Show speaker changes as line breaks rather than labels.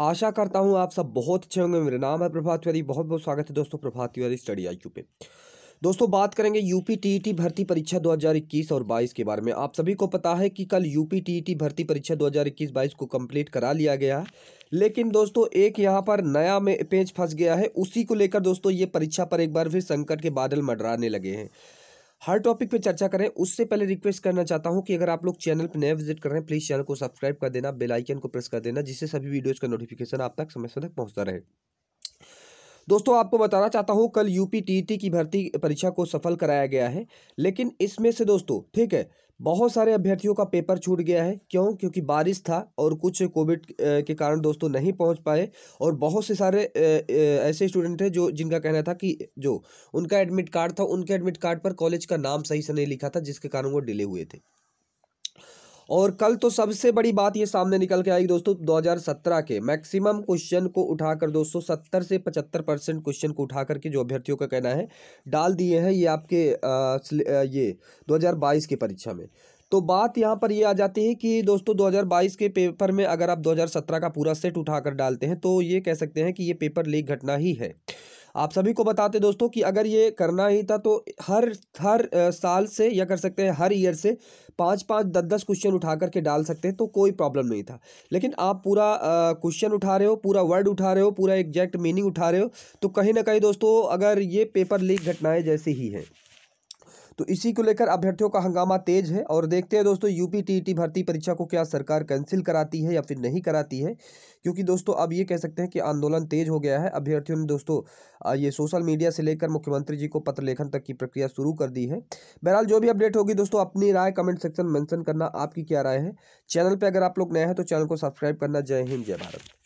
आशा करता हूँ आप सब बहुत अच्छे होंगे मेरा नाम है प्रभात तिवारी बहुत बहुत स्वागत है दोस्तों प्रभात तिवारी स्टडी आई पे दोस्तों बात करेंगे यूपी टीईटी भर्ती परीक्षा 2021 और 22 के बारे में आप सभी को पता है कि कल यूपी टीईटी भर्ती परीक्षा 2021-22 को कंप्लीट करा लिया गया लेकिन दोस्तों एक यहाँ पर नया में पेज फंस गया है उसी को लेकर दोस्तों ये परीक्षा पर एक बार फिर संकट के बादल मंडराने लगे हैं हर टॉपिक पे चर्चा करें उससे पहले रिक्वेस्ट करना चाहता हूं कि अगर आप लोग चैनल पर नए विजिट कर रहे हैं प्लीज़ चैनल को सब्सक्राइब कर देना बेल आइकन को प्रेस कर देना जिससे सभी वीडियोज़ का नोटिफिकेशन आप तक समय समय तक पहुँचता रहे दोस्तों आपको बताना चाहता हूँ कल यूपी टीईटी e की भर्ती परीक्षा को सफल कराया गया है लेकिन इसमें से दोस्तों ठीक है बहुत सारे अभ्यर्थियों का पेपर छूट गया है क्यों क्योंकि बारिश था और कुछ कोविड के कारण दोस्तों नहीं पहुंच पाए और बहुत से सारे ऐसे स्टूडेंट हैं जो जिनका कहना था कि जो उनका एडमिट कार्ड था उनके एडमिट कार्ड पर कॉलेज का नाम सही से नहीं लिखा था जिसके कारण वो डिले हुए थे और कल तो सबसे बड़ी बात ये सामने निकल के आएगी दोस्तों 2017 के मैक्सिमम क्वेश्चन को उठाकर दोस्तों 70 से 75 परसेंट क्वेश्चन को उठा करके जो अभ्यर्थियों का कहना है डाल दिए हैं ये आपके आ, ये 2022 की परीक्षा में तो बात यहाँ पर ये आ जाती है कि दोस्तों 2022 के पेपर में अगर आप 2017 का पूरा सेट उठाकर डालते हैं तो ये कह सकते हैं कि ये पेपर लीक घटना ही है आप सभी को बताते दोस्तों कि अगर ये करना ही था तो हर हर साल से या कर सकते हैं हर ईयर से पाँच पाँच दस दस क्वेश्चन उठा करके डाल सकते हैं तो कोई प्रॉब्लम नहीं था लेकिन आप पूरा क्वेश्चन उठा रहे हो पूरा वर्ड उठा रहे हो पूरा एग्जैक्ट मीनिंग उठा रहे हो तो कहीं ना कहीं दोस्तों अगर ये पेपर लीक घटनाएँ जैसी ही हैं तो इसी को लेकर अभ्यर्थियों का हंगामा तेज है और देखते हैं दोस्तों यूपी टीईटी भर्ती परीक्षा को क्या सरकार कैंसिल कराती है या फिर नहीं कराती है क्योंकि दोस्तों अब ये कह सकते हैं कि आंदोलन तेज हो गया है अभ्यर्थियों ने दोस्तों ये सोशल मीडिया से लेकर मुख्यमंत्री जी को पत्र लेखन तक की प्रक्रिया शुरू कर दी है बहरहाल जो भी अपडेट होगी दोस्तों अपनी राय कमेंट सेक्शन मेंशन करना आपकी क्या राय है चैनल पर अगर आप लोग नए हैं तो चैनल को सब्सक्राइब करना जय हिंद जय भारत